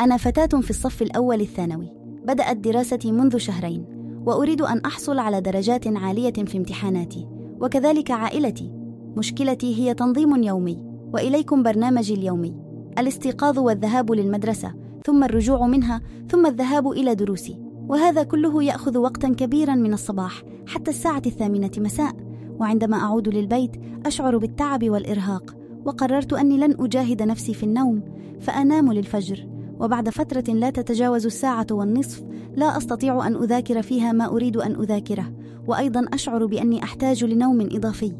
أنا فتاة في الصف الأول الثانوي بدأت دراستي منذ شهرين وأريد أن أحصل على درجات عالية في امتحاناتي وكذلك عائلتي مشكلتي هي تنظيم يومي وإليكم برنامجي اليومي الاستيقاظ والذهاب للمدرسة ثم الرجوع منها ثم الذهاب إلى دروسي وهذا كله يأخذ وقتا كبيرا من الصباح حتى الساعة الثامنة مساء وعندما أعود للبيت أشعر بالتعب والإرهاق وقررت أني لن أجاهد نفسي في النوم فأنام للفجر وبعد فترة لا تتجاوز الساعة والنصف لا أستطيع أن أذاكر فيها ما أريد أن أذاكره، وأيضا أشعر بأني أحتاج لنوم إضافي،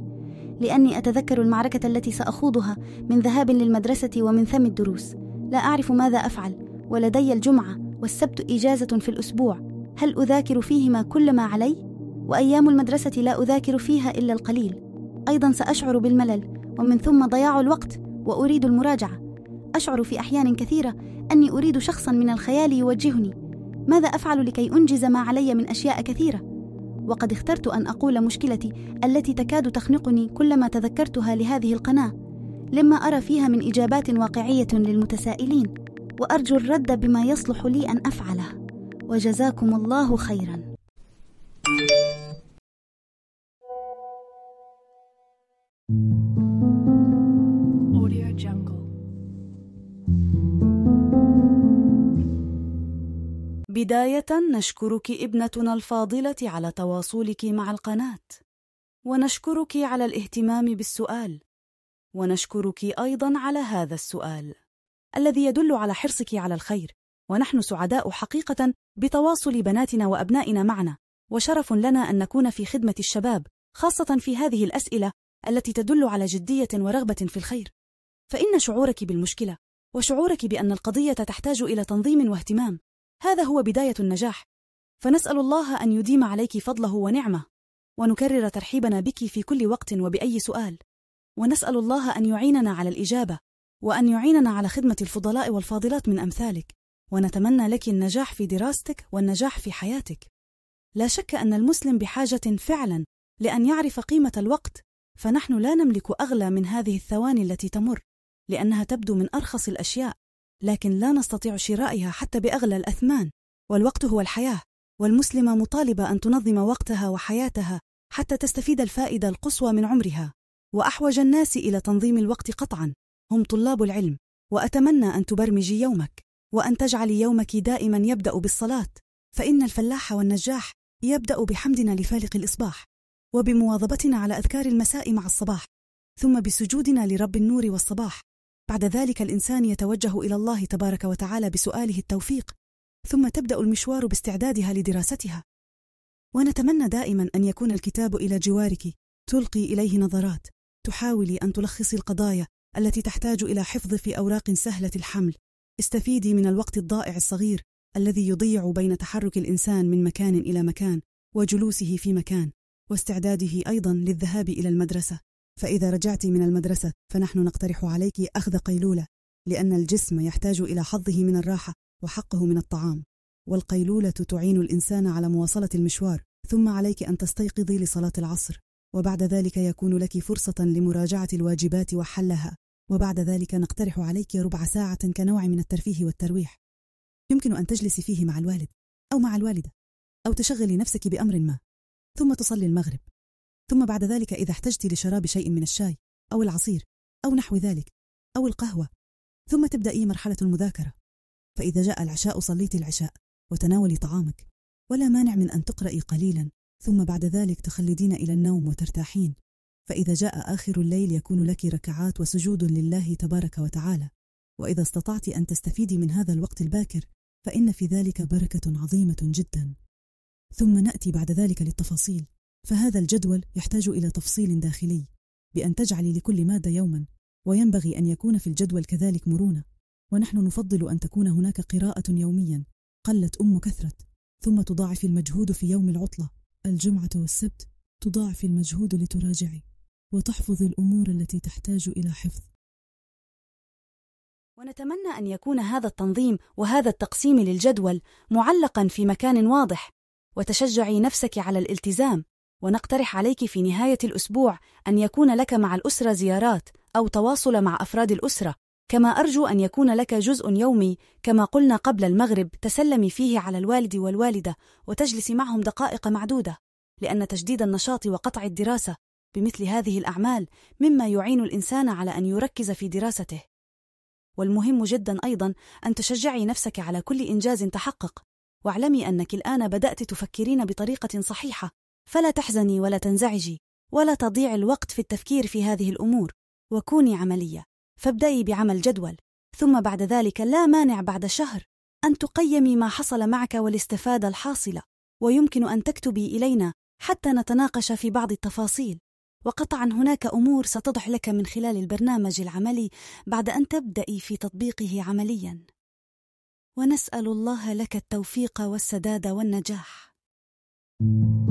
لأني أتذكر المعركة التي سأخوضها من ذهاب للمدرسة ومن ثم الدروس، لا أعرف ماذا أفعل، ولدي الجمعة والسبت إجازة في الأسبوع، هل أذاكر فيهما كل ما علي؟ وأيام المدرسة لا أذاكر فيها إلا القليل، أيضا سأشعر بالملل، ومن ثم ضياع الوقت، وأريد المراجعة، أشعر في أحيان كثيرة أني أريد شخصا من الخيال يوجهني ماذا أفعل لكي أنجز ما علي من أشياء كثيرة؟ وقد اخترت أن أقول مشكلتي التي تكاد تخنقني كلما تذكرتها لهذه القناة لما أرى فيها من إجابات واقعية للمتسائلين وأرجو الرد بما يصلح لي أن أفعله وجزاكم الله خيرا thank you بداية نشكرك ابنتنا الفاضلة على تواصلك مع القناة، ونشكرك على الاهتمام بالسؤال، ونشكرك أيضًا على هذا السؤال، الذي يدل على حرصك على الخير، ونحن سعداء حقيقة بتواصل بناتنا وأبنائنا معنا، وشرف لنا أن نكون في خدمة الشباب، خاصة في هذه الأسئلة التي تدل على جدية ورغبة في الخير. فإن شعورك بالمشكلة، وشعورك بأن القضية تحتاج إلى تنظيم واهتمام، هذا هو بداية النجاح فنسأل الله أن يديم عليك فضله ونعمه ونكرر ترحيبنا بك في كل وقت وبأي سؤال ونسأل الله أن يعيننا على الإجابة وأن يعيننا على خدمة الفضلاء والفاضلات من أمثالك ونتمنى لك النجاح في دراستك والنجاح في حياتك لا شك أن المسلم بحاجة فعلا لأن يعرف قيمة الوقت فنحن لا نملك أغلى من هذه الثواني التي تمر لأنها تبدو من أرخص الأشياء لكن لا نستطيع شرائها حتى بأغلى الأثمان والوقت هو الحياة والمسلمة مطالبة أن تنظم وقتها وحياتها حتى تستفيد الفائدة القصوى من عمرها وأحوج الناس إلى تنظيم الوقت قطعا هم طلاب العلم وأتمنى أن تبرمجي يومك وأن تجعلي يومك دائما يبدأ بالصلاة فإن الفلاح والنجاح يبدأ بحمدنا لفالق الإصباح وبمواظبتنا على أذكار المساء مع الصباح ثم بسجودنا لرب النور والصباح بعد ذلك الإنسان يتوجه إلى الله تبارك وتعالى بسؤاله التوفيق ثم تبدأ المشوار باستعدادها لدراستها ونتمنى دائما أن يكون الكتاب إلى جوارك تلقي إليه نظرات تحاولي أن تلخصي القضايا التي تحتاج إلى حفظ في أوراق سهلة الحمل استفيدي من الوقت الضائع الصغير الذي يضيع بين تحرك الإنسان من مكان إلى مكان وجلوسه في مكان واستعداده أيضا للذهاب إلى المدرسة فإذا رجعت من المدرسة فنحن نقترح عليك أخذ قيلولة لأن الجسم يحتاج إلى حظه من الراحة وحقه من الطعام والقيلولة تعين الإنسان على مواصلة المشوار ثم عليك أن تستيقظي لصلاة العصر وبعد ذلك يكون لك فرصة لمراجعة الواجبات وحلها وبعد ذلك نقترح عليك ربع ساعة كنوع من الترفيه والترويح يمكن أن تجلسي فيه مع الوالد أو مع الوالدة أو تشغلي نفسك بأمر ما ثم تصلي المغرب ثم بعد ذلك إذا احتجت لشراب شيء من الشاي أو العصير أو نحو ذلك أو القهوة ثم تبدأي مرحلة المذاكرة فإذا جاء العشاء صليت العشاء وتناولي طعامك ولا مانع من أن تقرأي قليلا ثم بعد ذلك تخلدين إلى النوم وترتاحين فإذا جاء آخر الليل يكون لك ركعات وسجود لله تبارك وتعالى وإذا استطعت أن تستفيدي من هذا الوقت الباكر فإن في ذلك بركة عظيمة جدا ثم نأتي بعد ذلك للتفاصيل فهذا الجدول يحتاج إلى تفصيل داخلي بأن تجعلي لكل مادة يوما وينبغي أن يكون في الجدول كذلك مرونة ونحن نفضل أن تكون هناك قراءة يوميا قلت أم كثرت ثم تضاعف المجهود في يوم العطلة الجمعة والسبت تضاعف المجهود لتراجعي وتحفظ الأمور التي تحتاج إلى حفظ ونتمنى أن يكون هذا التنظيم وهذا التقسيم للجدول معلقا في مكان واضح وتشجعي نفسك على الالتزام ونقترح عليك في نهاية الأسبوع أن يكون لك مع الأسرة زيارات أو تواصل مع أفراد الأسرة كما أرجو أن يكون لك جزء يومي كما قلنا قبل المغرب تسلمي فيه على الوالد والوالدة وتجلسي معهم دقائق معدودة لأن تجديد النشاط وقطع الدراسة بمثل هذه الأعمال مما يعين الإنسان على أن يركز في دراسته والمهم جدا أيضا أن تشجعي نفسك على كل إنجاز تحقق واعلمي أنك الآن بدأت تفكرين بطريقة صحيحة فلا تحزني ولا تنزعجي ولا تضيع الوقت في التفكير في هذه الأمور وكوني عملية فابدأي بعمل جدول ثم بعد ذلك لا مانع بعد شهر أن تقيمي ما حصل معك والاستفادة الحاصلة ويمكن أن تكتبي إلينا حتى نتناقش في بعض التفاصيل وقطعا هناك أمور ستضح لك من خلال البرنامج العملي بعد أن تبدأي في تطبيقه عمليا ونسأل الله لك التوفيق والسداد والنجاح thank you